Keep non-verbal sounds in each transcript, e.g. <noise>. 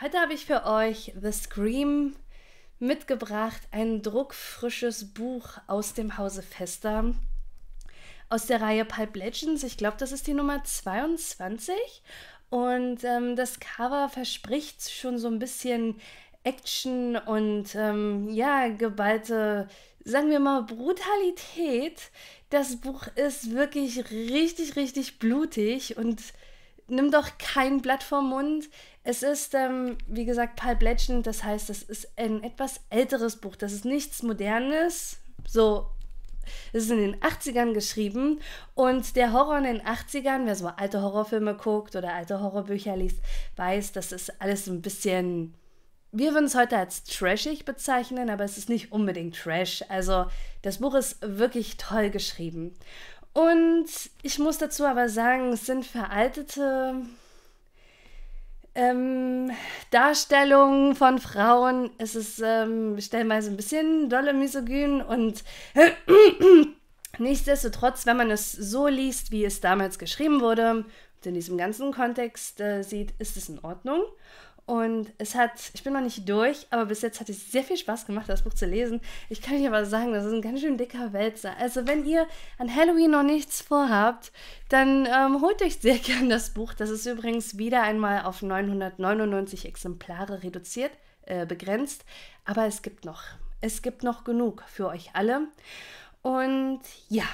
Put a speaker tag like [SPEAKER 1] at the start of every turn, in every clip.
[SPEAKER 1] Heute habe ich für euch The Scream mitgebracht, ein druckfrisches Buch aus dem Hause Fester aus der Reihe Pulp Legends. Ich glaube, das ist die Nummer 22 und ähm, das Cover verspricht schon so ein bisschen Action und ähm, ja, geballte, sagen wir mal, Brutalität. Das Buch ist wirklich richtig, richtig blutig und nimmt doch kein Blatt vom Mund. Es ist, ähm, wie gesagt, Pulp Legend, das heißt, es ist ein etwas älteres Buch. Das ist nichts Modernes. So, es ist in den 80ern geschrieben und der Horror in den 80ern, wer so alte Horrorfilme guckt oder alte Horrorbücher liest, weiß, das ist alles ein bisschen. Wir würden es heute als trashig bezeichnen, aber es ist nicht unbedingt trash. Also, das Buch ist wirklich toll geschrieben. Und ich muss dazu aber sagen, es sind veraltete ähm, Darstellung von Frauen. Es ist ähm, stellenweise ein bisschen dolle misogyn und <clears throat> nichtsdestotrotz, wenn man es so liest, wie es damals geschrieben wurde und in diesem ganzen Kontext äh, sieht, ist es in Ordnung. Und es hat, ich bin noch nicht durch, aber bis jetzt hat es sehr viel Spaß gemacht, das Buch zu lesen. Ich kann euch aber sagen, das ist ein ganz schön dicker Wälzer. Also wenn ihr an Halloween noch nichts vorhabt, dann ähm, holt euch sehr <laughs> gern das Buch. Das ist übrigens wieder einmal auf 999 Exemplare reduziert, äh, begrenzt. Aber es gibt noch, es gibt noch genug für euch alle. Und ja,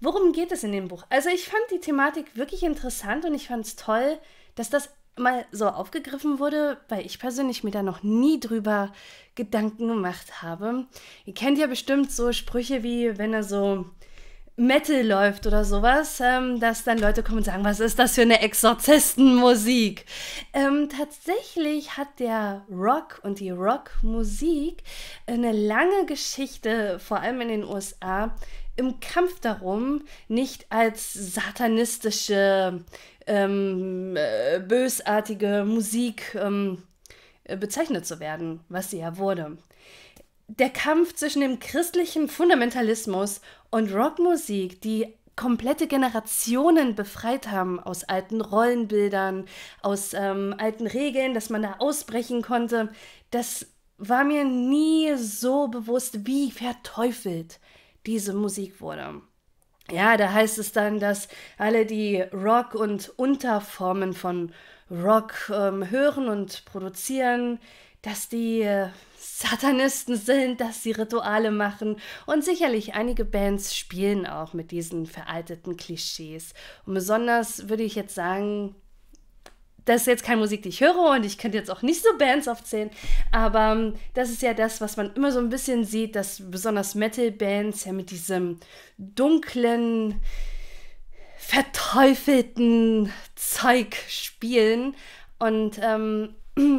[SPEAKER 1] worum geht es in dem Buch? Also ich fand die Thematik wirklich interessant und ich fand es toll, dass das mal so aufgegriffen wurde, weil ich persönlich mir da noch nie drüber Gedanken gemacht habe. Ihr kennt ja bestimmt so Sprüche wie, wenn er so Metal läuft oder sowas, ähm, dass dann Leute kommen und sagen, was ist das für eine Exorzistenmusik? Ähm, tatsächlich hat der Rock und die Rockmusik eine lange Geschichte, vor allem in den USA, im Kampf darum, nicht als satanistische ähm, äh, bösartige Musik ähm, äh, bezeichnet zu werden, was sie ja wurde. Der Kampf zwischen dem christlichen Fundamentalismus und Rockmusik, die komplette Generationen befreit haben aus alten Rollenbildern, aus ähm, alten Regeln, dass man da ausbrechen konnte, das war mir nie so bewusst, wie verteufelt diese Musik wurde. Ja, da heißt es dann, dass alle, die Rock und Unterformen von Rock ähm, hören und produzieren, dass die äh, Satanisten sind, dass sie Rituale machen und sicherlich einige Bands spielen auch mit diesen veralteten Klischees. Und besonders würde ich jetzt sagen, das ist jetzt keine Musik, die ich höre und ich könnte jetzt auch nicht so Bands aufzählen, aber ähm, das ist ja das, was man immer so ein bisschen sieht, dass besonders Metal-Bands ja mit diesem dunklen, verteufelten Zeug spielen und ähm, <clears throat>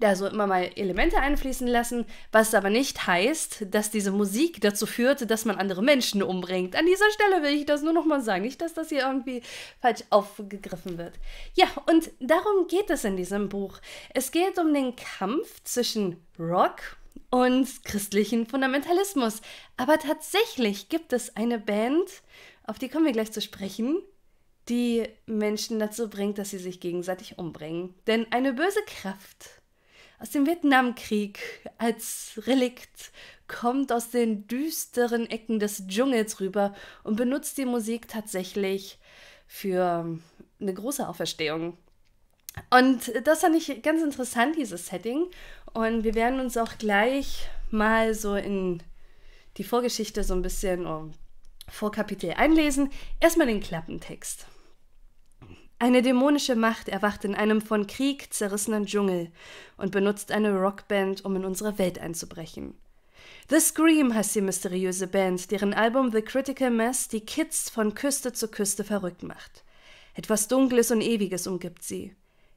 [SPEAKER 1] da so immer mal Elemente einfließen lassen, was aber nicht heißt, dass diese Musik dazu führt, dass man andere Menschen umbringt. An dieser Stelle will ich das nur nochmal sagen, nicht, dass das hier irgendwie falsch aufgegriffen wird. Ja, und darum geht es in diesem Buch. Es geht um den Kampf zwischen Rock und christlichen Fundamentalismus. Aber tatsächlich gibt es eine Band, auf die kommen wir gleich zu sprechen, die Menschen dazu bringt, dass sie sich gegenseitig umbringen. Denn eine böse Kraft aus dem Vietnamkrieg als Relikt, kommt aus den düsteren Ecken des Dschungels rüber und benutzt die Musik tatsächlich für ähm, eine große Auferstehung. Und das fand ich ganz interessant, dieses Setting. Und wir werden uns auch gleich mal so in die Vorgeschichte so ein bisschen um, oh, Vorkapitel einlesen. Erstmal den Klappentext. Eine dämonische Macht erwacht in einem von Krieg zerrissenen Dschungel und benutzt eine Rockband, um in unsere Welt einzubrechen. The Scream heißt die mysteriöse Band, deren Album The Critical Mass die Kids von Küste zu Küste verrückt macht. Etwas Dunkles und Ewiges umgibt sie.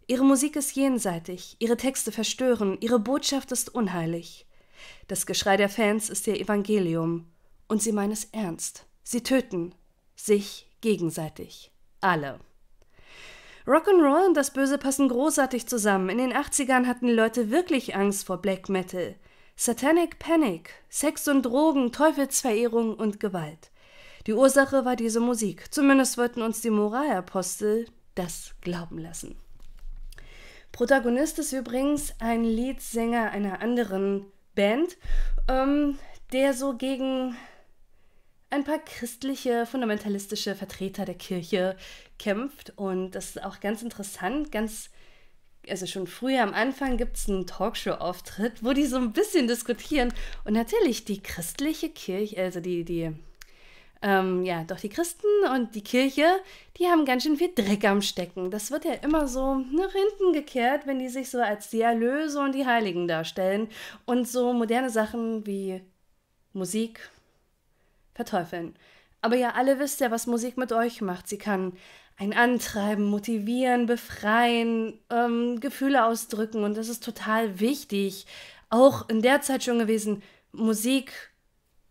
[SPEAKER 1] Ihre Musik ist jenseitig, ihre Texte verstören, ihre Botschaft ist unheilig. Das Geschrei der Fans ist ihr Evangelium. Und sie meinen es ernst. Sie töten sich gegenseitig. Alle. Rock'n'Roll und das Böse passen großartig zusammen. In den 80ern hatten die Leute wirklich Angst vor Black Metal. Satanic Panic, Sex und Drogen, Teufelsverehrung und Gewalt. Die Ursache war diese Musik. Zumindest wollten uns die Moralapostel das glauben lassen. Protagonist ist übrigens ein Leadsänger einer anderen Band, ähm, der so gegen ein paar christliche, fundamentalistische Vertreter der Kirche kämpft. Und das ist auch ganz interessant, ganz, also schon früher am Anfang gibt es einen Talkshow-Auftritt, wo die so ein bisschen diskutieren. Und natürlich die christliche Kirche, also die, die, ähm, ja, doch die Christen und die Kirche, die haben ganz schön viel Dreck am Stecken. Das wird ja immer so nach hinten gekehrt, wenn die sich so als die Erlöse und die Heiligen darstellen und so moderne Sachen wie Musik, verteufeln. Aber ihr alle wisst ja, was Musik mit euch macht. Sie kann ein Antreiben, motivieren, befreien, ähm, Gefühle ausdrücken und das ist total wichtig. Auch in der Zeit schon gewesen, Musik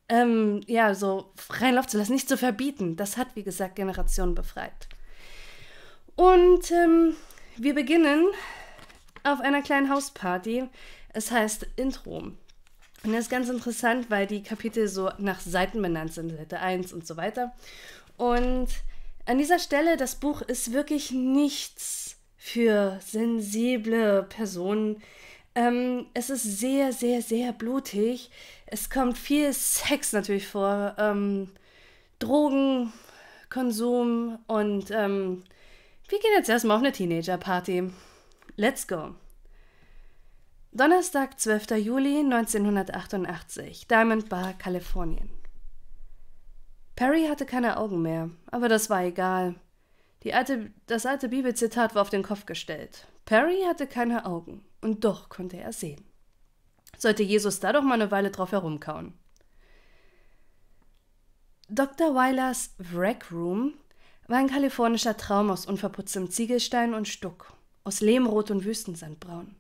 [SPEAKER 1] ähm, ja so freien Lauf zu lassen, nicht zu verbieten. Das hat, wie gesagt, Generationen befreit. Und ähm, wir beginnen auf einer kleinen Hausparty. Es heißt Intro. Und das ist ganz interessant, weil die Kapitel so nach Seiten benannt sind, Seite 1 und so weiter. Und an dieser Stelle, das Buch ist wirklich nichts für sensible Personen. Ähm, es ist sehr, sehr, sehr blutig. Es kommt viel Sex natürlich vor, ähm, Drogenkonsum und ähm, wir gehen jetzt erstmal auf eine Teenagerparty. Let's go. Donnerstag, 12. Juli 1988, Diamond Bar, Kalifornien. Perry hatte keine Augen mehr, aber das war egal. Alte, das alte Bibelzitat war auf den Kopf gestellt. Perry hatte keine Augen, und doch konnte er sehen. Sollte Jesus da doch mal eine Weile drauf herumkauen. Dr. Weilers Wreck Room war ein kalifornischer Traum aus unverputztem Ziegelstein und Stuck, aus Lehmrot und Wüstensandbraun.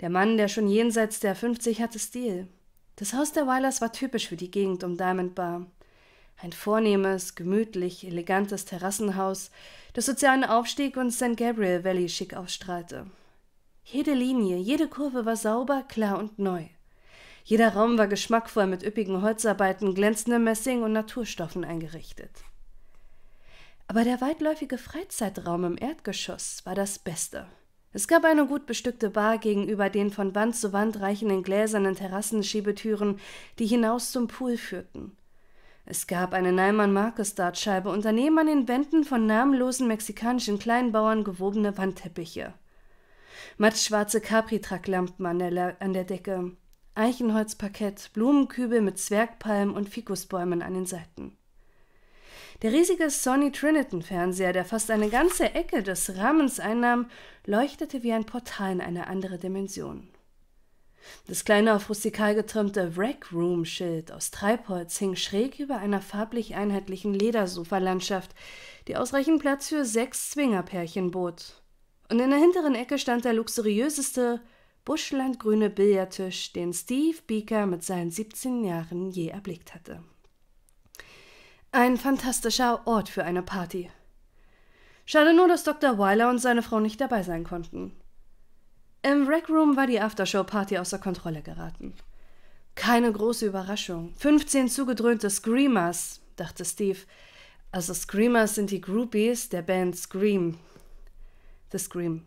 [SPEAKER 1] Der Mann, der schon jenseits der 50 hatte Stil. Das Haus der Weilers war typisch für die Gegend um Diamond Bar. Ein vornehmes, gemütlich, elegantes Terrassenhaus, das sozialen Aufstieg und St. Gabriel Valley schick ausstrahlte. Jede Linie, jede Kurve war sauber, klar und neu. Jeder Raum war geschmackvoll mit üppigen Holzarbeiten, glänzendem Messing und Naturstoffen eingerichtet. Aber der weitläufige Freizeitraum im Erdgeschoss war das Beste. Es gab eine gut bestückte Bar gegenüber den von Wand zu Wand reichenden gläsernen Terrassenschiebetüren, die hinaus zum Pool führten. Es gab eine Neiman-Marcus-Dartscheibe und daneben an den Wänden von namenlosen mexikanischen Kleinbauern gewobene Wandteppiche. Mattschwarze Capri-Tracklampen an, an der Decke, Eichenholzparkett, Blumenkübel mit Zwergpalmen und Fikusbäumen an den Seiten. Der riesige Sony Triniton-Fernseher, der fast eine ganze Ecke des Rahmens einnahm, leuchtete wie ein Portal in eine andere Dimension. Das kleine, auf rustikal getrimmte Rec Room-Schild aus Treibholz hing schräg über einer farblich einheitlichen Ledersofalandschaft, die ausreichend Platz für sechs Zwingerpärchen bot. Und in der hinteren Ecke stand der luxuriöseste, buschlandgrüne Billardtisch, den Steve Beaker mit seinen 17 Jahren je erblickt hatte. Ein fantastischer Ort für eine Party. Schade nur, dass Dr. Weiler und seine Frau nicht dabei sein konnten. Im Rec Room war die Aftershow-Party außer Kontrolle geraten. Keine große Überraschung. 15 zugedröhnte Screamers, dachte Steve. Also Screamers sind die Groupies der Band Scream. The Scream.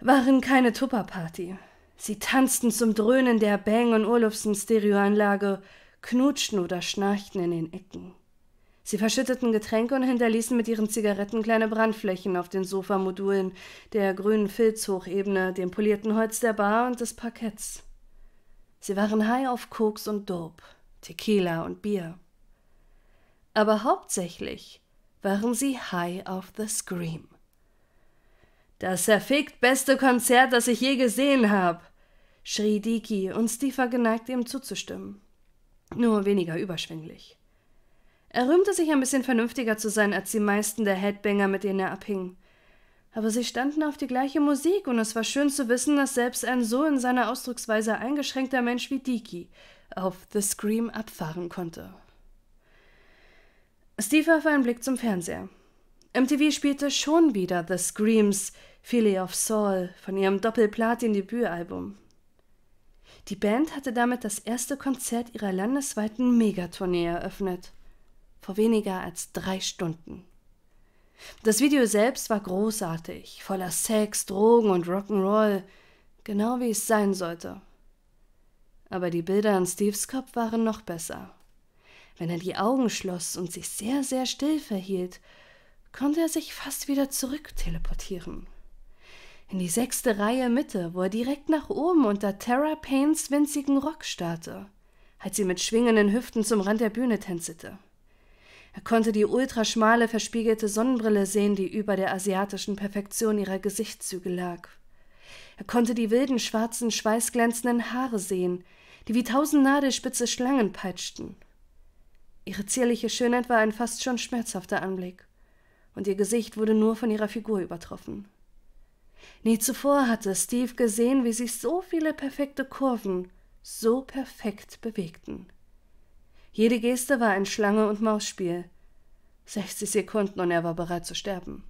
[SPEAKER 1] Waren keine Tupper-Party. Sie tanzten zum Dröhnen der Bang- und Olufsen-Stereoanlage, knutschten oder schnarchten in den Ecken. Sie verschütteten Getränke und hinterließen mit ihren Zigaretten kleine Brandflächen auf den Sofamodulen, der grünen Filzhochebene, dem polierten Holz der Bar und des Parketts. Sie waren high auf Koks und Dope, Tequila und Bier. Aber hauptsächlich waren sie high auf The Scream. Das verfickt beste Konzert, das ich je gesehen habe, schrie Diki und Stiefer geneigt, ihm zuzustimmen. Nur weniger überschwänglich. Er rühmte sich ein bisschen vernünftiger zu sein als die meisten der Headbanger, mit denen er abhing. Aber sie standen auf die gleiche Musik und es war schön zu wissen, dass selbst ein so in seiner Ausdrucksweise eingeschränkter Mensch wie Dicky auf The Scream abfahren konnte. Steve warf einen Blick zum Fernseher. MTV spielte schon wieder The Screams Philly of Soul von ihrem Doppelplatin-Debütalbum. Die Band hatte damit das erste Konzert ihrer landesweiten Megatournee eröffnet vor weniger als drei Stunden. Das Video selbst war großartig, voller Sex, Drogen und Rock'n'Roll, genau wie es sein sollte. Aber die Bilder an Steves Kopf waren noch besser. Wenn er die Augen schloss und sich sehr, sehr still verhielt, konnte er sich fast wieder zurückteleportieren. In die sechste Reihe Mitte, wo er direkt nach oben unter Tara Paynes winzigen Rock starrte, als sie mit schwingenden Hüften zum Rand der Bühne tänzelte. Er konnte die ultraschmale, verspiegelte Sonnenbrille sehen, die über der asiatischen Perfektion ihrer Gesichtszüge lag. Er konnte die wilden, schwarzen, schweißglänzenden Haare sehen, die wie tausend nadelspitze Schlangen peitschten. Ihre zierliche Schönheit war ein fast schon schmerzhafter Anblick, und ihr Gesicht wurde nur von ihrer Figur übertroffen. Nie zuvor hatte Steve gesehen, wie sich so viele perfekte Kurven so perfekt bewegten. Jede Geste war ein Schlange- und Mausspiel. 60 Sekunden und er war bereit zu sterben.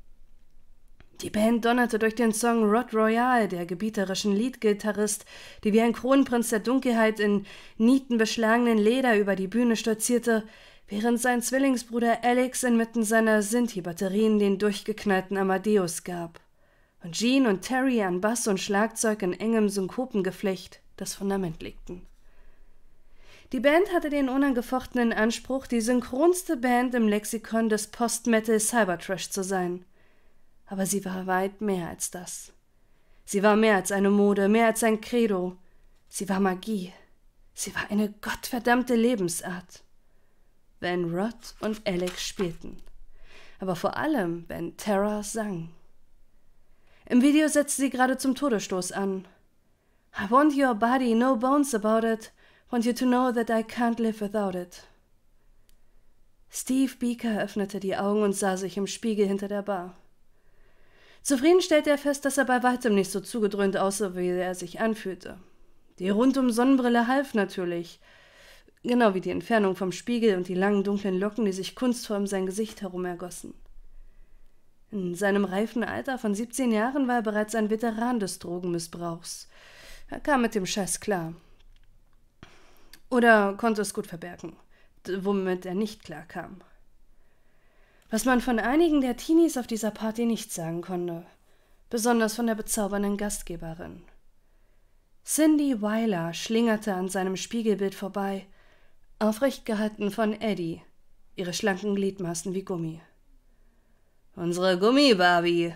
[SPEAKER 1] Die Band donnerte durch den Song Rod Royale der gebieterischen Leadgitarrist, die wie ein Kronprinz der Dunkelheit in nietenbeschlagenen Leder über die Bühne stolzierte, während sein Zwillingsbruder Alex inmitten seiner Sinti-Batterien den durchgeknallten Amadeus gab. Und Jean und Terry an Bass und Schlagzeug in engem Synkopengeflecht das Fundament legten. Die Band hatte den unangefochtenen Anspruch, die synchronste Band im Lexikon des Post-Metal Cybertrash zu sein. Aber sie war weit mehr als das. Sie war mehr als eine Mode, mehr als ein Credo. Sie war Magie. Sie war eine gottverdammte Lebensart. Wenn Rod und Alex spielten. Aber vor allem, wenn Terra sang. Im Video setzte sie gerade zum Todesstoß an. I want your body, no bones about it want you to know that I can't live without it. Steve Beaker öffnete die Augen und sah sich im Spiegel hinter der Bar. Zufrieden stellte er fest, dass er bei weitem nicht so zugedröhnt aussah, wie er sich anfühlte. Die rundum Sonnenbrille half natürlich, genau wie die Entfernung vom Spiegel und die langen dunklen Locken, die sich kunstvoll um sein Gesicht herum ergossen. In seinem reifen Alter von 17 Jahren war er bereits ein Veteran des Drogenmissbrauchs. Er kam mit dem Scheiß klar. Oder konnte es gut verbergen, womit er nicht klarkam. Was man von einigen der Teenies auf dieser Party nicht sagen konnte, besonders von der bezaubernden Gastgeberin. Cindy Weiler schlingerte an seinem Spiegelbild vorbei, aufrecht gehalten von Eddie, ihre schlanken Gliedmaßen wie Gummi. Unsere Gummi, Barbie,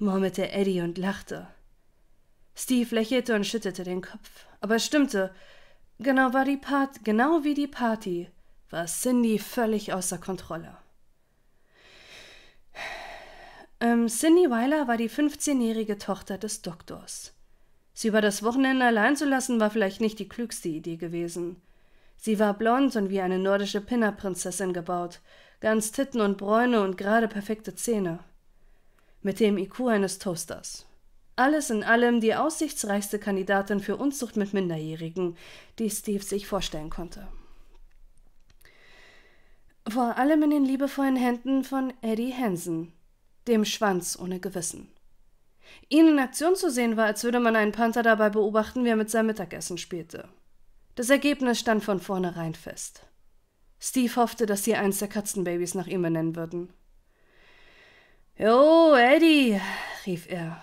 [SPEAKER 1] murmelte Eddie und lachte. Steve lächelte und schüttelte den Kopf, aber es stimmte, Genau war die Part, genau wie die Party, war Cindy völlig außer Kontrolle. Ähm, Cindy Weiler war die 15-jährige Tochter des Doktors. Sie über das Wochenende allein zu lassen, war vielleicht nicht die klügste Idee gewesen. Sie war blond und wie eine nordische Pinner-Prinzessin gebaut, ganz Titten und Bräune und gerade perfekte Zähne. Mit dem IQ eines Toasters. Alles in allem die aussichtsreichste Kandidatin für Unzucht mit Minderjährigen, die Steve sich vorstellen konnte. Vor allem in den liebevollen Händen von Eddie Hansen, dem Schwanz ohne Gewissen. Ihn in Aktion zu sehen war, als würde man einen Panther dabei beobachten, wie er mit seinem Mittagessen spielte. Das Ergebnis stand von vornherein fest. Steve hoffte, dass sie eins der Katzenbabys nach ihm benennen würden. Jo, Eddie, rief er.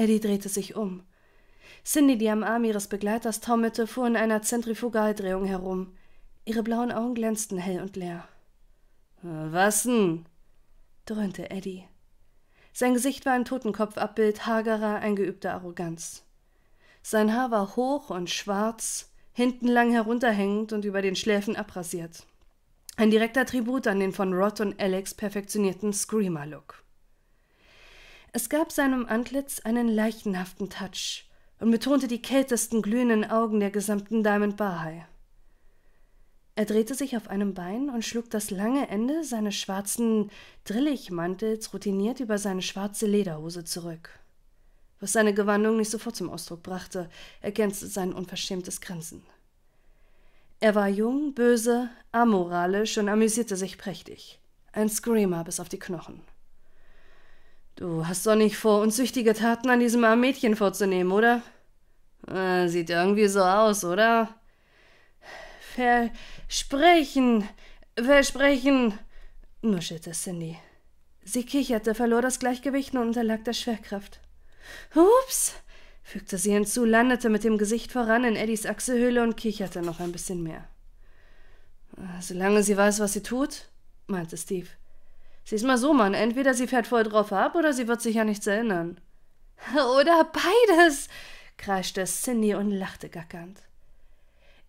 [SPEAKER 1] Eddie drehte sich um. Cindy, die am Arm ihres Begleiters taumelte, fuhr in einer Zentrifugaldrehung herum. Ihre blauen Augen glänzten hell und leer. Was denn? dröhnte Eddie. Sein Gesicht war ein Totenkopfabbild hagerer, eingeübter Arroganz. Sein Haar war hoch und schwarz, hinten lang herunterhängend und über den Schläfen abrasiert. Ein direkter Tribut an den von Rod und Alex perfektionierten Screamer-Look. Es gab seinem Antlitz einen leichenhaften Touch und betonte die kältesten glühenden Augen der gesamten Diamond Bahai. Er drehte sich auf einem Bein und schlug das lange Ende seines schwarzen Drilligmantels routiniert über seine schwarze Lederhose zurück. Was seine Gewandung nicht sofort zum Ausdruck brachte, ergänzte sein unverschämtes Grinsen. Er war jung, böse, amoralisch und amüsierte sich prächtig. Ein Screamer bis auf die Knochen. Du hast doch nicht vor, unzüchtige Taten an diesem armen Mädchen vorzunehmen, oder? Äh, sieht irgendwie so aus, oder? Versprechen! Versprechen! nuschelte Cindy. Sie kicherte, verlor das Gleichgewicht und unterlag der Schwerkraft. Ups! fügte sie hinzu, landete mit dem Gesicht voran in Eddies Achselhöhle und kicherte noch ein bisschen mehr. Äh, solange sie weiß, was sie tut, meinte Steve. Sieh's mal so, Mann, entweder sie fährt voll drauf ab oder sie wird sich ja nichts erinnern. <laughs> Oder beides, kreischte Cindy und lachte gackernd.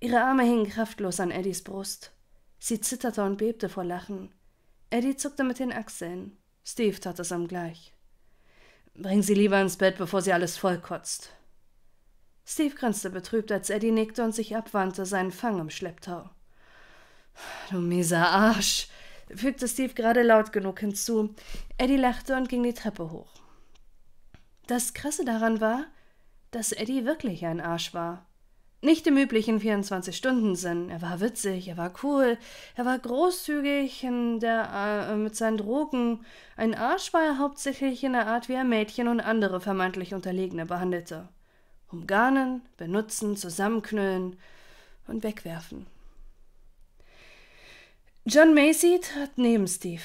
[SPEAKER 1] Ihre Arme hingen kraftlos an Eddies Brust. Sie zitterte und bebte vor Lachen. Eddie zuckte mit den Achseln. Steve tat es ihm gleich. Bring sie lieber ins Bett, bevor sie alles vollkotzt. Steve grinste betrübt, als Eddie nickte und sich abwandte, seinen Fang im Schlepptau. Du mieser Arsch! fügte Steve gerade laut genug hinzu. Eddie lachte und ging die Treppe hoch. Das Krasse daran war, dass Eddie wirklich ein Arsch war. Nicht im üblichen 24-Stunden-Sinn. Er war witzig, er war cool, er war großzügig in der, äh, mit seinen Drogen. Ein Arsch war er hauptsächlich in der Art, wie er Mädchen und andere vermeintlich Unterlegene behandelte. Umgarnen, benutzen, zusammenknüllen und wegwerfen. John Macy trat neben Steve.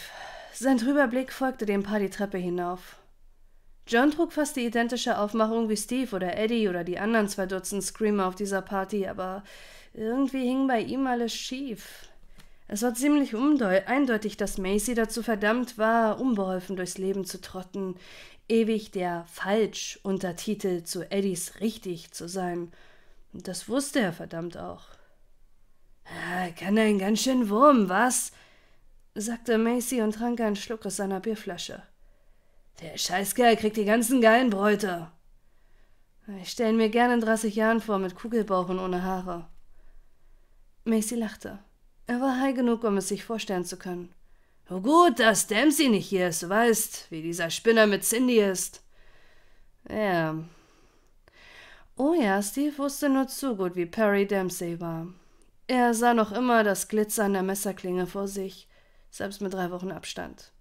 [SPEAKER 1] Sein trüber Blick folgte dem Paar die Treppe hinauf. John trug fast die identische Aufmachung wie Steve oder Eddie oder die anderen zwei Dutzend Screamer auf dieser Party, aber irgendwie hing bei ihm alles schief. Es war ziemlich eindeutig, dass Macy dazu verdammt war, unbeholfen durchs Leben zu trotten, ewig der falsch Untertitel zu Eddies richtig zu sein. Und das wusste er verdammt auch. Ah, kann ein ganz schön Wurm, was? sagte Macy und trank einen Schluck aus seiner Bierflasche. Der Scheißkerl kriegt die ganzen geilen Bräute. Ich stelle mir gerne in 30 Jahren vor, mit Kugelbauch und ohne Haare. Macy lachte. Er war high genug, um es sich vorstellen zu können. Oh gut, dass Dempsey nicht hier ist, du weißt, wie dieser Spinner mit Cindy ist. Ja. Oh ja, Steve wusste nur zu gut, wie Perry Dempsey war. Er sah noch immer das Glitzern der Messerklinge vor sich, selbst mit drei Wochen Abstand.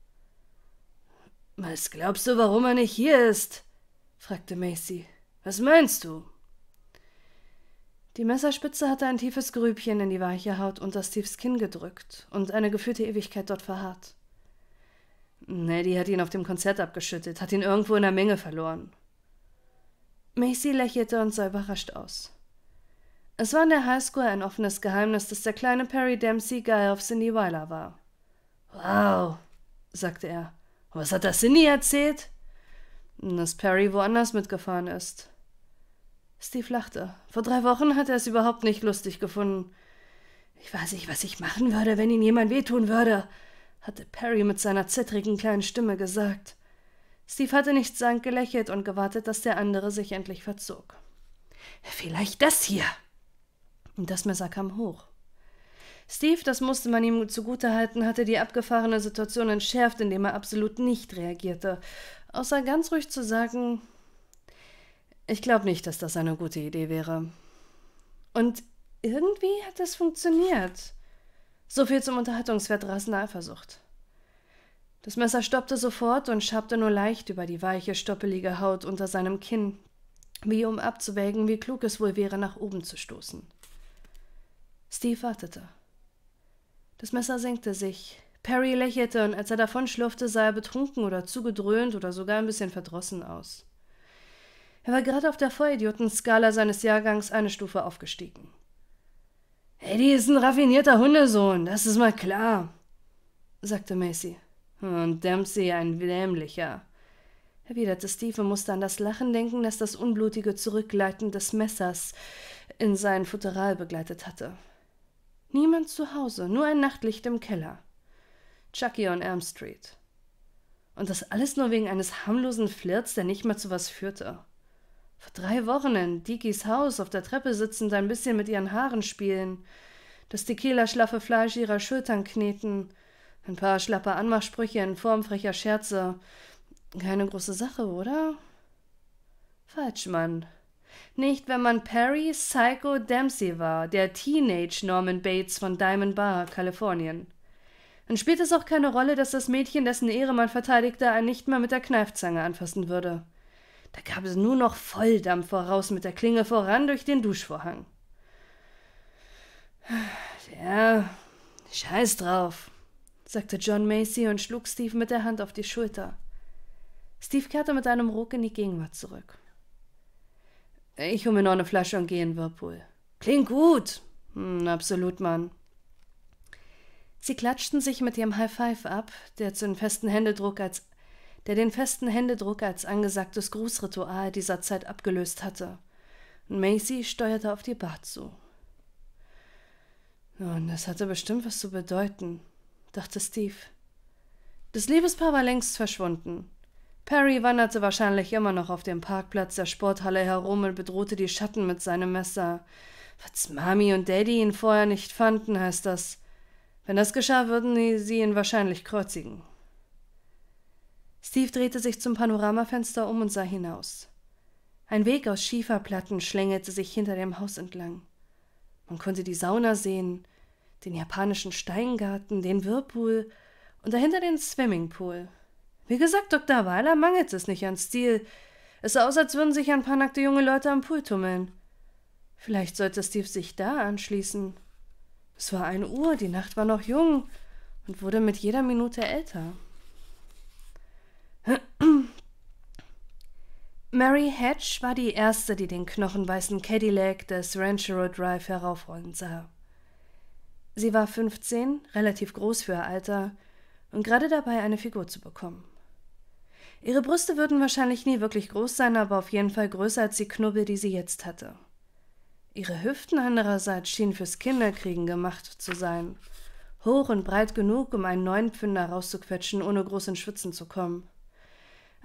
[SPEAKER 1] Was glaubst du, warum er nicht hier ist? fragte Macy. Was meinst du? Die Messerspitze hatte ein tiefes Grübchen in die weiche Haut unter Steves Kinn gedrückt und eine gefühlte Ewigkeit dort verharrt. Neddy hat ihn auf dem Konzert abgeschüttet, hat ihn irgendwo in der Menge verloren. Macy lächelte und sah überrascht aus. Es war in der Highschool ein offenes Geheimnis, dass der kleine Perry Dempsey Guy auf Cindy Weiler war. Wow, sagte er. Was hat das Cindy erzählt? Dass Perry woanders mitgefahren ist. Steve lachte. Vor drei Wochen hat er es überhaupt nicht lustig gefunden. Ich weiß nicht, was ich machen würde, wenn ihn jemand wehtun würde, hatte Perry mit seiner zittrigen kleinen Stimme gesagt. Steve hatte nicht sank gelächelt und gewartet, dass der andere sich endlich verzog. Vielleicht das hier, und das Messer kam hoch. Steve, das musste man ihm zugutehalten, hatte die abgefahrene Situation entschärft, indem er absolut nicht reagierte, außer ganz ruhig zu sagen, ich glaube nicht, dass das eine gute Idee wäre. Und irgendwie hat es funktioniert. So viel zum Unterhaltungswert rasender Eifersucht. Das Messer stoppte sofort und schabte nur leicht über die weiche, stoppelige Haut unter seinem Kinn, wie um abzuwägen, wie klug es wohl wäre, nach oben zu stoßen. Steve wartete. Das Messer senkte sich. Perry lächelte und als er davonschlurfte, sah er betrunken oder zugedröhnt oder sogar ein bisschen verdrossen aus. Er war gerade auf der Vollidiotenskala seines Jahrgangs eine Stufe aufgestiegen. Eddie ist ein raffinierter Hundesohn, das ist mal klar, sagte Macy. Und Dempsey ein dämlicher, erwiderte Steve und musste an das Lachen denken, das das unblutige Zurückgleiten des Messers in sein Futteral begleitet hatte. Niemand zu Hause, nur ein Nachtlicht im Keller. Chucky on Elm Street. Und das alles nur wegen eines harmlosen Flirts, der nicht mal zu was führte. Vor drei Wochen in Dikis Haus auf der Treppe sitzend ein bisschen mit ihren Haaren spielen, das Tequila-schlaffe Fleisch ihrer Schultern kneten, ein paar schlappe Anmachsprüche in Form frecher Scherze. Keine große Sache, oder? Falsch, Mann. Nicht, wenn man Perry Psycho Dempsey war, der Teenage Norman Bates von Diamond Bar, Kalifornien. Dann spielt es auch keine Rolle, dass das Mädchen, dessen Ehre man verteidigte, einen nicht mal mit der Kneifzange anfassen würde. Da gab es nur noch Volldampf voraus mit der Klinge voran durch den Duschvorhang. Ja, scheiß drauf, sagte John Macy und schlug Steve mit der Hand auf die Schulter. Steve kehrte mit einem Ruck in die Gegenwart zurück. Ich hole mir noch eine Flasche und gehe in Whirlpool. Klingt gut. Hm, absolut, Mann. Sie klatschten sich mit ihrem High Five ab, der den festen Händedruck als der den festen Händedruck als angesagtes Grußritual dieser Zeit abgelöst hatte. Und Macy steuerte auf die Bar zu. Nun, das hatte bestimmt was zu bedeuten, dachte Steve. Das Liebespaar war längst verschwunden. Perry wanderte wahrscheinlich immer noch auf dem Parkplatz der Sporthalle herum und bedrohte die Schatten mit seinem Messer. Falls Mami und Daddy ihn vorher nicht fanden, heißt das. Wenn das geschah, würden sie ihn wahrscheinlich kreuzigen. Steve drehte sich zum Panoramafenster um und sah hinaus. Ein Weg aus Schieferplatten schlängelte sich hinter dem Haus entlang. Man konnte die Sauna sehen, den japanischen Steingarten, den Whirlpool und dahinter den Swimmingpool. Wie gesagt, Dr. Weiler mangelt es nicht an Stil. Es sah aus, als würden sich ein paar nackte junge Leute am Pool tummeln. Vielleicht sollte Steve sich da anschließen. Es war ein Uhr, die Nacht war noch jung und wurde mit jeder Minute älter. <clears throat> Mary Hatch war die erste, die den knochenweißen Cadillac des Ranchero Drive heraufrollen sah. Sie war 15, relativ groß für ihr Alter und gerade dabei eine Figur zu bekommen. Ihre Brüste würden wahrscheinlich nie wirklich groß sein, aber auf jeden Fall größer als die Knubbel, die sie jetzt hatte. Ihre Hüften andererseits schienen fürs Kinderkriegen gemacht zu sein. Hoch und breit genug, um einen neuen Pfünder rauszuquetschen, ohne groß in Schwitzen zu kommen.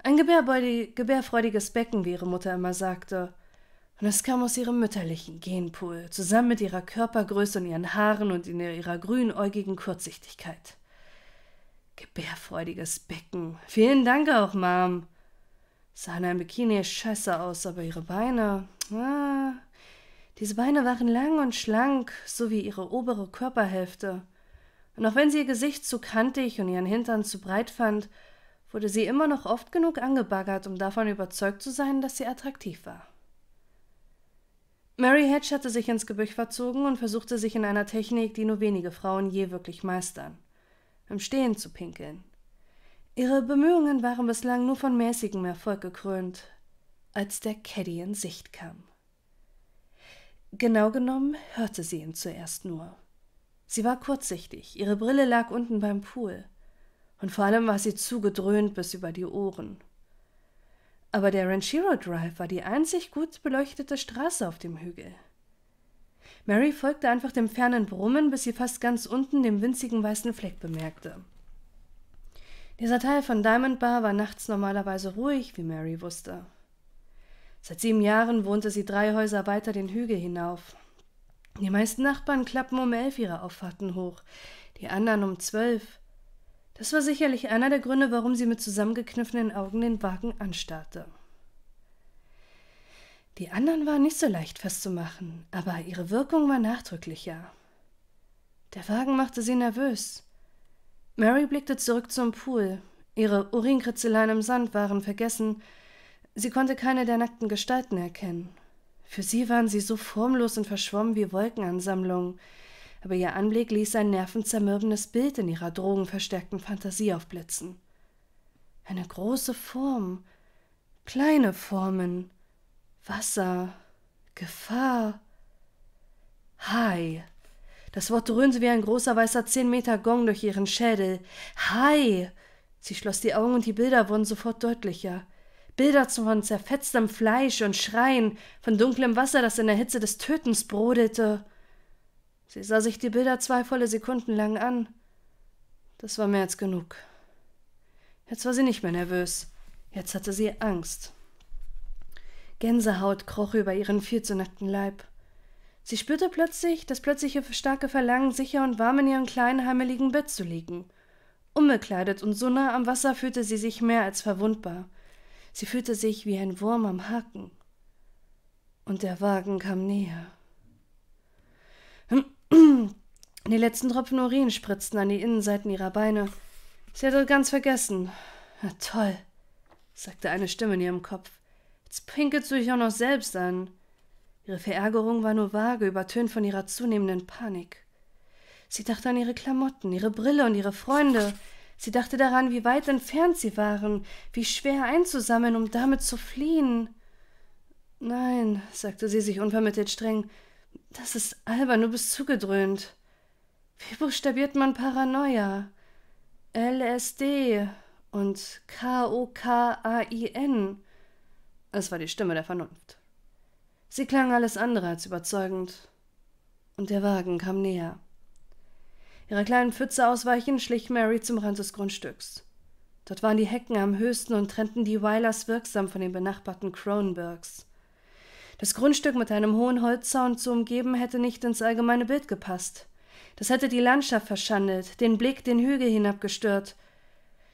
[SPEAKER 1] Ein gebärfreudiges Becken, wie ihre Mutter immer sagte. Und es kam aus ihrem mütterlichen Genpool, zusammen mit ihrer Körpergröße und ihren Haaren und in ihrer grünäugigen Kurzsichtigkeit. Gebärfreudiges Becken. Vielen Dank auch, Mom. Sah in einem Bikini scheiße aus, aber ihre Beine. Ah, diese Beine waren lang und schlank, so wie ihre obere Körperhälfte. Und auch wenn sie ihr Gesicht zu kantig und ihren Hintern zu breit fand, wurde sie immer noch oft genug angebaggert, um davon überzeugt zu sein, dass sie attraktiv war. Mary Hedge hatte sich ins Gebüsch verzogen und versuchte sich in einer Technik, die nur wenige Frauen je wirklich meistern im Stehen zu pinkeln. Ihre Bemühungen waren bislang nur von mäßigem Erfolg gekrönt, als der Caddy in Sicht kam. Genau genommen hörte sie ihn zuerst nur. Sie war kurzsichtig, ihre Brille lag unten beim Pool, und vor allem war sie zugedröhnt bis über die Ohren. Aber der Ranchero Drive war die einzig gut beleuchtete Straße auf dem Hügel. Mary folgte einfach dem fernen Brummen, bis sie fast ganz unten den winzigen weißen Fleck bemerkte. Dieser Teil von Diamond Bar war nachts normalerweise ruhig, wie Mary wusste. Seit sieben Jahren wohnte sie drei Häuser weiter den Hügel hinauf. Die meisten Nachbarn klappen um elf ihre Auffahrten hoch, die anderen um zwölf. Das war sicherlich einer der Gründe, warum sie mit zusammengekniffenen Augen den Wagen anstarrte. Die anderen waren nicht so leicht festzumachen, aber ihre Wirkung war nachdrücklicher. Der Wagen machte sie nervös. Mary blickte zurück zum Pool. Ihre Urinkritzeleien im Sand waren vergessen. Sie konnte keine der nackten Gestalten erkennen. Für sie waren sie so formlos und verschwommen wie Wolkenansammlungen, aber ihr Anblick ließ ein nervenzermürbendes Bild in ihrer drogenverstärkten Fantasie aufblitzen. Eine große Form, kleine Formen, Wasser, Gefahr, Hai. Das Wort dröhnte wie ein großer weißer zehn Meter Gong durch ihren Schädel. Hai! Sie schloss die Augen und die Bilder wurden sofort deutlicher. Bilder von zerfetztem Fleisch und Schreien, von dunklem Wasser, das in der Hitze des Tötens brodelte. Sie sah sich die Bilder zwei volle Sekunden lang an. Das war mehr als genug. Jetzt war sie nicht mehr nervös. Jetzt hatte sie Angst. Gänsehaut kroch über ihren viel zu nackten Leib. Sie spürte plötzlich das plötzliche starke Verlangen, sicher und warm in ihrem kleinen, heimeligen Bett zu liegen. Unbekleidet und so nah am Wasser fühlte sie sich mehr als verwundbar. Sie fühlte sich wie ein Wurm am Haken. Und der Wagen kam näher. <clears throat> Die letzten Tropfen Urin spritzten an die Innenseiten ihrer Beine. Sie hatte ganz vergessen. Na toll, sagte eine Stimme in ihrem Kopf. Jetzt pinkelst du dich auch noch selbst an. Ihre Verärgerung war nur vage, übertönt von ihrer zunehmenden Panik. Sie dachte an ihre Klamotten, ihre Brille und ihre Freunde. Sie dachte daran, wie weit entfernt sie waren, wie schwer einzusammeln, um damit zu fliehen. Nein, sagte sie sich unvermittelt streng, das ist albern, du bist zugedröhnt. Wie buchstabiert man Paranoia? LSD und K-O-K-A-I-N. Es war die Stimme der Vernunft. Sie klang alles andere als überzeugend, und der Wagen kam näher. Ihrer kleinen Pfütze ausweichend schlich Mary zum Rand des Grundstücks. Dort waren die Hecken am höchsten und trennten die Weilers wirksam von den benachbarten Cronenbergs. Das Grundstück mit einem hohen Holzzaun zu umgeben hätte nicht ins allgemeine Bild gepasst. Das hätte die Landschaft verschandelt, den Blick den Hügel hinabgestört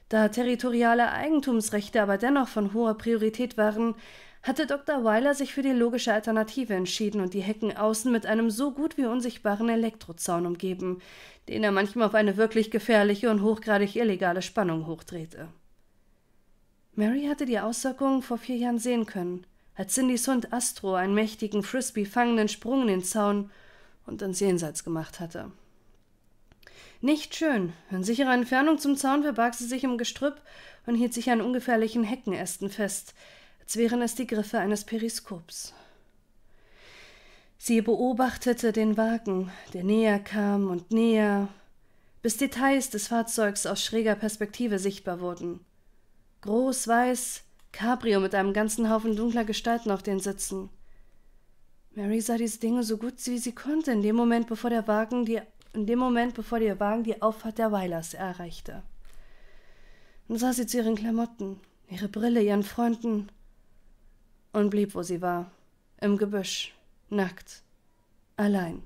[SPEAKER 1] da territoriale Eigentumsrechte aber dennoch von hoher Priorität waren, hatte Dr. Weiler sich für die logische Alternative entschieden und die Hecken außen mit einem so gut wie unsichtbaren Elektrozaun umgeben, den er manchmal auf eine wirklich gefährliche und hochgradig illegale Spannung hochdrehte. Mary hatte die Auswirkungen vor vier Jahren sehen können, als Cindys Hund Astro einen mächtigen Frisbee fangenden Sprung in den Zaun und ins Jenseits gemacht hatte. Nicht schön. In sicherer Entfernung zum Zaun verbarg sie sich im Gestrüpp und hielt sich an ungefährlichen Heckenästen fest, als wären es die Griffe eines Periskops. Sie beobachtete den Wagen, der näher kam und näher, bis Details des Fahrzeugs aus schräger Perspektive sichtbar wurden. Groß weiß, Cabrio mit einem ganzen Haufen dunkler Gestalten auf den Sitzen. Mary sah diese Dinge so gut wie sie konnte, in dem Moment, bevor der Wagen die in dem Moment, bevor der Wagen die Auffahrt der Weilers erreichte. Dann sah sie zu ihren Klamotten, ihre Brille, ihren Freunden und blieb, wo sie war, im Gebüsch, nackt, allein.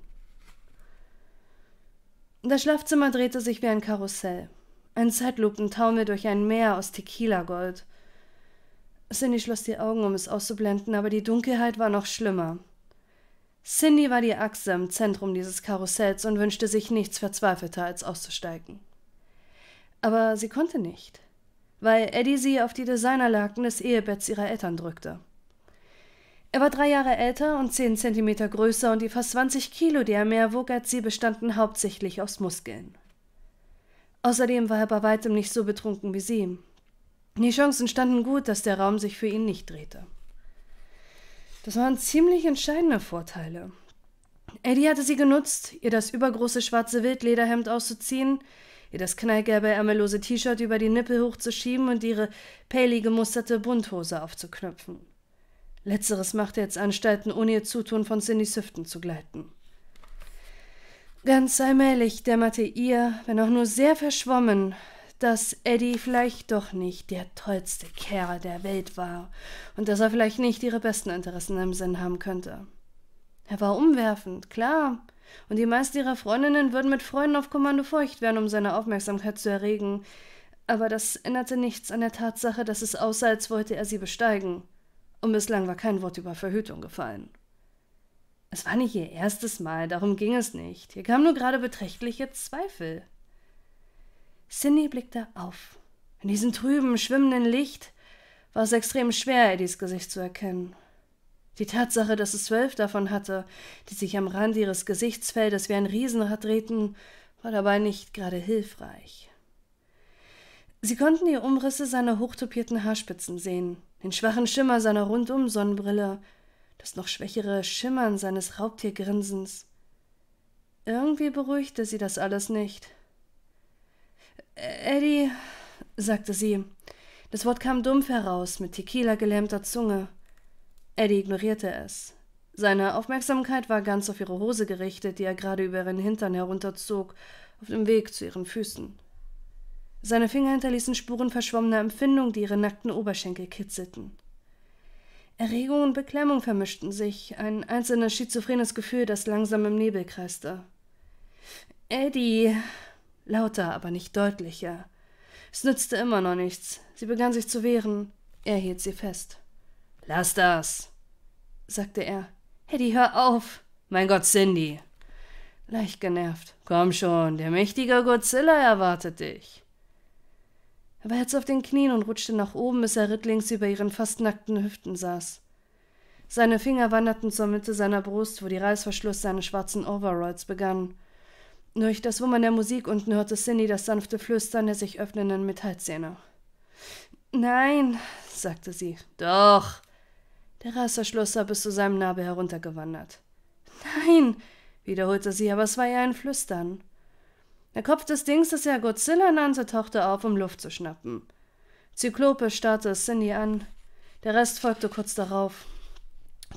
[SPEAKER 1] Das Schlafzimmer drehte sich wie ein Karussell. Ein Zeitlupentaumel durch ein Meer aus Tequilagold. Cindy schloss die Augen, um es auszublenden, aber die Dunkelheit war noch schlimmer. Cindy war die Achse im Zentrum dieses Karussells und wünschte sich nichts verzweifelter, als auszusteigen. Aber sie konnte nicht, weil Eddie sie auf die Designerlaken des Ehebetts ihrer Eltern drückte. Er war drei Jahre älter und zehn Zentimeter größer und die fast 20 Kilo, die er mehr wog als sie, bestanden hauptsächlich aus Muskeln. Außerdem war er bei weitem nicht so betrunken wie sie. Die Chancen standen gut, dass der Raum sich für ihn nicht drehte. Das waren ziemlich entscheidende Vorteile. Eddie hatte sie genutzt, ihr das übergroße schwarze Wildlederhemd auszuziehen, ihr das knallgelbe ärmellose T-Shirt über die Nippel hochzuschieben und ihre Paley gemusterte Bunthose aufzuknöpfen. Letzteres machte jetzt Anstalten, ohne ihr Zutun von Cindy's Hüften zu gleiten. Ganz allmählich dämmerte ihr, wenn auch nur sehr verschwommen, dass Eddie vielleicht doch nicht der tollste Kerl der Welt war und dass er vielleicht nicht ihre besten Interessen im Sinn haben könnte. Er war umwerfend, klar, und die meisten ihrer Freundinnen würden mit Freunden auf Kommando feucht werden, um seine Aufmerksamkeit zu erregen, aber das änderte nichts an der Tatsache, dass es aussah, als wollte er sie besteigen, und bislang war kein Wort über Verhütung gefallen. Es war nicht ihr erstes Mal, darum ging es nicht. Hier kamen nur gerade beträchtliche Zweifel. Cindy blickte auf. In diesem trüben, schwimmenden Licht war es extrem schwer, Eddies Gesicht zu erkennen. Die Tatsache, dass es zwölf davon hatte, die sich am Rand ihres Gesichtsfeldes wie ein Riesenrad drehten, war dabei nicht gerade hilfreich. Sie konnten die Umrisse seiner hochtopierten Haarspitzen sehen, den schwachen Schimmer seiner rundum Sonnenbrille, das noch schwächere Schimmern seines Raubtiergrinsens. Irgendwie beruhigte sie das alles nicht. Eddie, sagte sie. Das Wort kam dumpf heraus, mit Tequila gelähmter Zunge. Eddie ignorierte es. Seine Aufmerksamkeit war ganz auf ihre Hose gerichtet, die er gerade über ihren Hintern herunterzog, auf dem Weg zu ihren Füßen. Seine Finger hinterließen Spuren verschwommener Empfindung, die ihre nackten Oberschenkel kitzelten. Erregung und Beklemmung vermischten sich, ein einzelnes schizophrenes Gefühl, das langsam im Nebel kreiste. Eddie, lauter, aber nicht deutlicher. Es nützte immer noch nichts. Sie begann sich zu wehren. Er hielt sie fest. Lass das, sagte er. Hedy, hör auf. Mein Gott, Cindy. Leicht genervt. Komm schon, der mächtige Godzilla erwartet dich. Er war jetzt auf den Knien und rutschte nach oben, bis er rittlings über ihren fast nackten Hüften saß. Seine Finger wanderten zur Mitte seiner Brust, wo die Reißverschluss seines schwarzen Overalls begann. Durch das Wummern der Musik unten hörte Cindy das sanfte Flüstern der sich öffnenden Metallzähne. Nein, sagte sie. Doch. Der Rasserschluss war bis zu seinem Nabel heruntergewandert. Nein, wiederholte sie, aber es war ihr ein Flüstern. Der Kopf des Dings, das er Godzilla nannte, tauchte auf, um Luft zu schnappen. Zyklope starrte Cindy an. Der Rest folgte kurz darauf.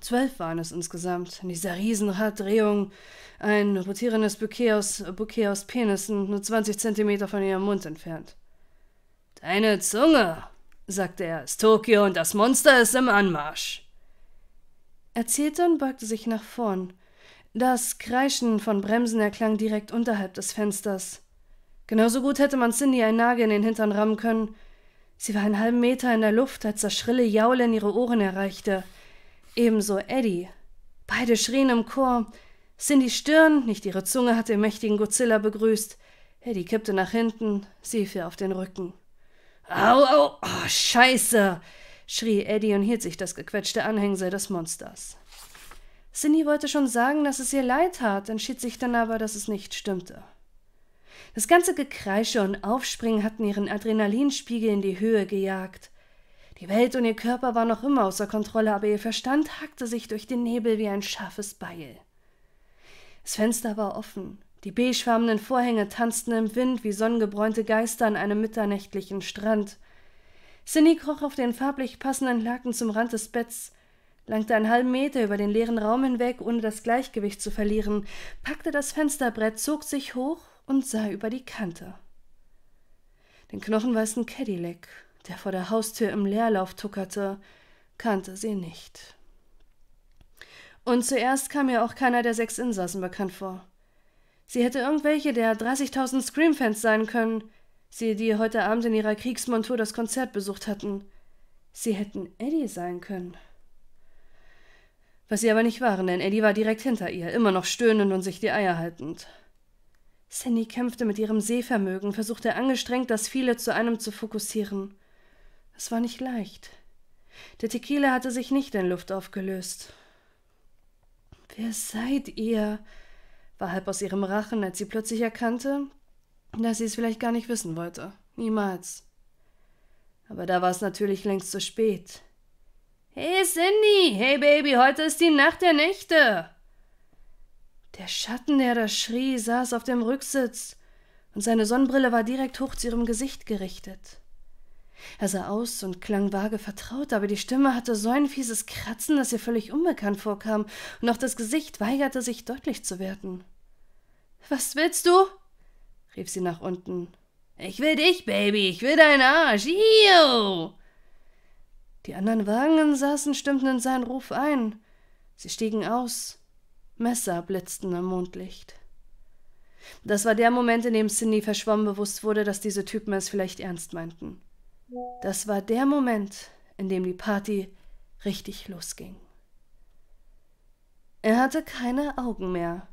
[SPEAKER 1] Zwölf waren es insgesamt. In dieser Riesenraddrehung ein rotierendes Bouquet aus, Bouquet aus Penissen, nur 20 Zentimeter von ihrem Mund entfernt. Deine Zunge, sagte er, ist Tokio und das Monster ist im Anmarsch. Er zählte und beugte sich nach vorn. Das Kreischen von Bremsen erklang direkt unterhalb des Fensters. Genauso gut hätte man Cindy einen Nagel in den Hintern rammen können. Sie war einen halben Meter in der Luft, als das schrille Jaulen ihre Ohren erreichte ebenso Eddie. Beide schrien im Chor. Cindy Stirn, nicht ihre Zunge, hat den mächtigen Godzilla begrüßt. Eddie kippte nach hinten, sie fiel auf den Rücken.
[SPEAKER 2] Au, au,
[SPEAKER 1] oh, scheiße, schrie Eddie und hielt sich das gequetschte Anhängsel des Monsters. Cindy wollte schon sagen, dass es ihr leid tat, entschied sich dann aber, dass es nicht stimmte. Das ganze Gekreische und Aufspringen hatten ihren Adrenalinspiegel in die Höhe gejagt. Die Welt und ihr Körper waren noch immer außer Kontrolle, aber ihr Verstand hackte sich durch den Nebel wie ein scharfes Beil. Das Fenster war offen. Die beigefarbenen Vorhänge tanzten im Wind wie sonnengebräunte Geister an einem mitternächtlichen Strand. Cindy kroch auf den farblich passenden Laken zum Rand des Betts, langte einen halben Meter über den leeren Raum hinweg, ohne das Gleichgewicht zu verlieren, packte das Fensterbrett, zog sich hoch und sah über die Kante. Den knochenweißen Cadillac der vor der Haustür im Leerlauf tuckerte, kannte sie nicht. Und zuerst kam ihr auch keiner der sechs Insassen bekannt vor. Sie hätte irgendwelche der 30.000 Scream-Fans sein können, sie, die heute Abend in ihrer Kriegsmontur das Konzert besucht hatten. Sie hätten Eddie sein können. Was sie aber nicht waren, denn Eddie war direkt hinter ihr, immer noch stöhnend und sich die Eier haltend. Sandy kämpfte mit ihrem Sehvermögen, versuchte angestrengt, das Viele zu einem zu fokussieren. Es war nicht leicht. Der Tequila hatte sich nicht in Luft aufgelöst. Wer seid ihr? war halb aus ihrem Rachen, als sie plötzlich erkannte, dass sie es vielleicht gar nicht wissen wollte. Niemals. Aber da war es natürlich längst zu spät. Hey Cindy, hey Baby, heute ist die Nacht der Nächte. Der Schatten, der da schrie, saß auf dem Rücksitz, und seine Sonnenbrille war direkt hoch zu ihrem Gesicht gerichtet. Er sah aus und klang vage vertraut, aber die Stimme hatte so ein fieses Kratzen, dass ihr völlig unbekannt vorkam, und auch das Gesicht weigerte sich deutlich zu werden. Was willst du? rief sie nach unten. Ich will dich, Baby, ich will deinen Arsch. Iu! Die anderen Wagensaßen stimmten in seinen Ruf ein. Sie stiegen aus. Messer blitzten im Mondlicht. Das war der Moment, in dem Cindy verschwommen bewusst wurde, dass diese Typen es vielleicht ernst meinten. Das war der Moment, in dem die Party richtig losging. Er hatte keine Augen mehr.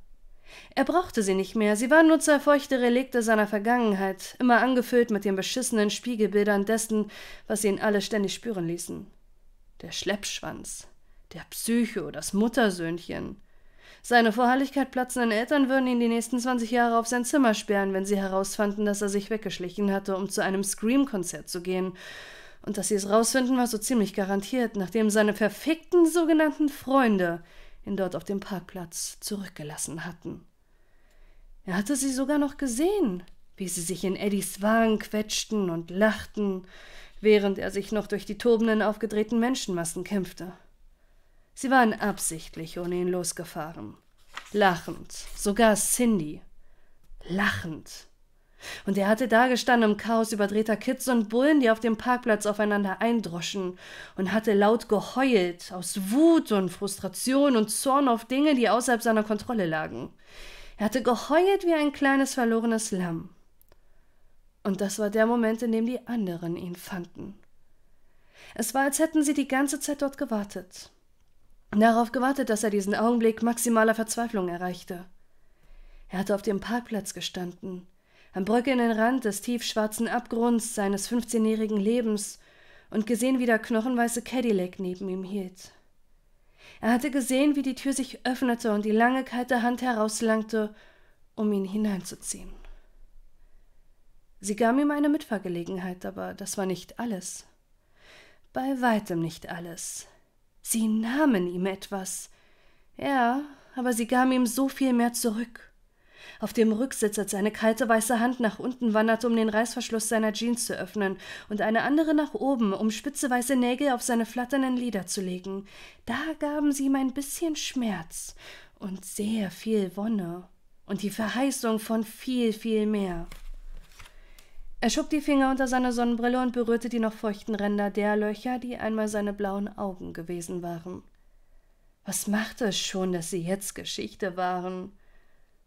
[SPEAKER 1] Er brauchte sie nicht mehr, sie waren nur zwei feuchte Relikte seiner Vergangenheit, immer angefüllt mit den beschissenen Spiegelbildern dessen, was sie ihn alle ständig spüren ließen. Der Schleppschwanz, der Psycho, das Muttersöhnchen, seine vor Vorherrlichkeit platzenden Eltern würden ihn die nächsten 20 Jahre auf sein Zimmer sperren, wenn sie herausfanden, dass er sich weggeschlichen hatte, um zu einem Scream-Konzert zu gehen. Und dass sie es rausfinden, war so ziemlich garantiert, nachdem seine verfickten sogenannten Freunde ihn dort auf dem Parkplatz zurückgelassen hatten. Er hatte sie sogar noch gesehen, wie sie sich in Eddies Wagen quetschten und lachten, während er sich noch durch die tobenden, aufgedrehten Menschenmassen kämpfte. Sie waren absichtlich ohne ihn losgefahren. Lachend, sogar Cindy. Lachend. Und er hatte dagestanden im Chaos überdrehter Kids und Bullen, die auf dem Parkplatz aufeinander eindroschen, und hatte laut geheult, aus Wut und Frustration und Zorn auf Dinge, die außerhalb seiner Kontrolle lagen. Er hatte geheult wie ein kleines verlorenes Lamm. Und das war der Moment, in dem die anderen ihn fanden. Es war, als hätten sie die ganze Zeit dort gewartet darauf gewartet, dass er diesen Augenblick maximaler Verzweiflung erreichte. Er hatte auf dem Parkplatz gestanden, am bröckelnden Rand des tiefschwarzen Abgrunds seines 15-jährigen Lebens und gesehen, wie der knochenweiße Cadillac neben ihm hielt. Er hatte gesehen, wie die Tür sich öffnete und die lange kalte Hand herauslangte, um ihn hineinzuziehen. Sie gab ihm eine Mitfahrgelegenheit, aber das war nicht alles. Bei weitem nicht alles. Sie nahmen ihm etwas. Ja, aber sie gaben ihm so viel mehr zurück. Auf dem Rücksitz, als eine kalte weiße Hand nach unten wanderte, um den Reißverschluss seiner Jeans zu öffnen, und eine andere nach oben, um spitze weiße Nägel auf seine flatternden Lider zu legen, da gaben sie ihm ein bisschen Schmerz und sehr viel Wonne und die Verheißung von viel, viel mehr. Er schob die Finger unter seine Sonnenbrille und berührte die noch feuchten Ränder der Löcher, die einmal seine blauen Augen gewesen waren. Was machte es schon, dass sie jetzt Geschichte waren?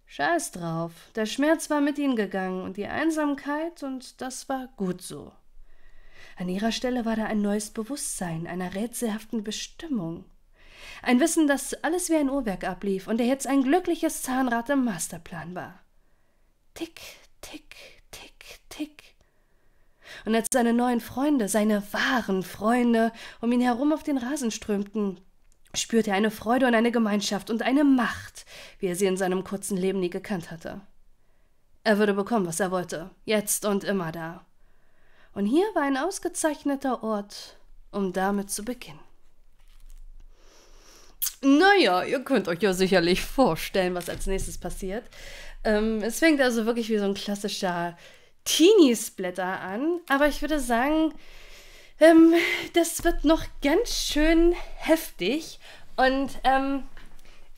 [SPEAKER 1] Scheiß drauf, der Schmerz war mit ihnen gegangen und die Einsamkeit, und das war gut so. An ihrer Stelle war da ein neues Bewusstsein einer rätselhaften Bestimmung. Ein Wissen, dass alles wie ein Uhrwerk ablief und er jetzt ein glückliches Zahnrad im Masterplan war. Tick, tick, Tick. Und als seine neuen Freunde, seine wahren Freunde, um ihn herum auf den Rasen strömten, spürte er eine Freude und eine Gemeinschaft und eine Macht, wie er sie in seinem kurzen Leben nie gekannt hatte. Er würde bekommen, was er wollte, jetzt und immer da. Und hier war ein ausgezeichneter Ort, um damit zu beginnen. Naja, ihr könnt euch ja sicherlich vorstellen, was als nächstes passiert. Ähm, es fängt also wirklich wie so ein klassischer Teenie-Splitter an, aber ich würde sagen, ähm, das wird noch ganz schön heftig und ähm,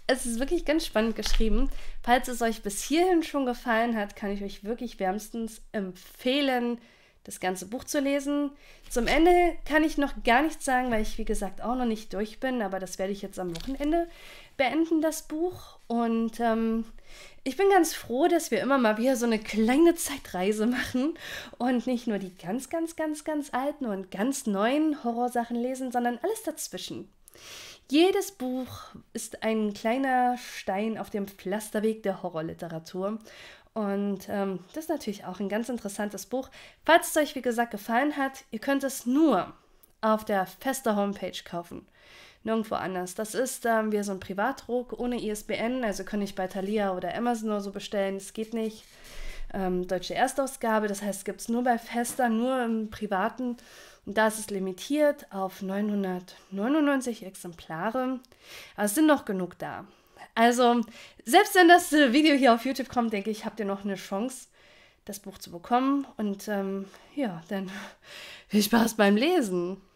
[SPEAKER 1] es ist wirklich ganz spannend geschrieben. Falls es euch bis hierhin schon gefallen hat, kann ich euch wirklich wärmstens empfehlen, das ganze Buch zu lesen. Zum Ende kann ich noch gar nichts sagen, weil ich wie gesagt auch noch nicht durch bin, aber das werde ich jetzt am Wochenende beenden das Buch und ähm, ich bin ganz froh, dass wir immer mal wieder so eine kleine Zeitreise machen und nicht nur die ganz, ganz, ganz, ganz alten und ganz neuen Horrorsachen lesen, sondern alles dazwischen. Jedes Buch ist ein kleiner Stein auf dem Pflasterweg der Horrorliteratur. Und ähm, das ist natürlich auch ein ganz interessantes Buch. Falls es euch, wie gesagt, gefallen hat, ihr könnt es nur auf der Fester Homepage kaufen nirgendwo anders. Das ist ähm, wie so ein Privatdruck ohne ISBN, also kann ich bei Thalia oder Amazon nur so bestellen, das geht nicht. Ähm, deutsche Erstausgabe, das heißt, gibt es nur bei Festa, nur im Privaten. Und da ist es limitiert auf 999 Exemplare. Aber es sind noch genug da. Also, selbst wenn das äh, Video hier auf YouTube kommt, denke ich, habt ihr noch eine Chance, das Buch zu bekommen. Und ähm, ja, dann <laughs> viel Spaß beim Lesen.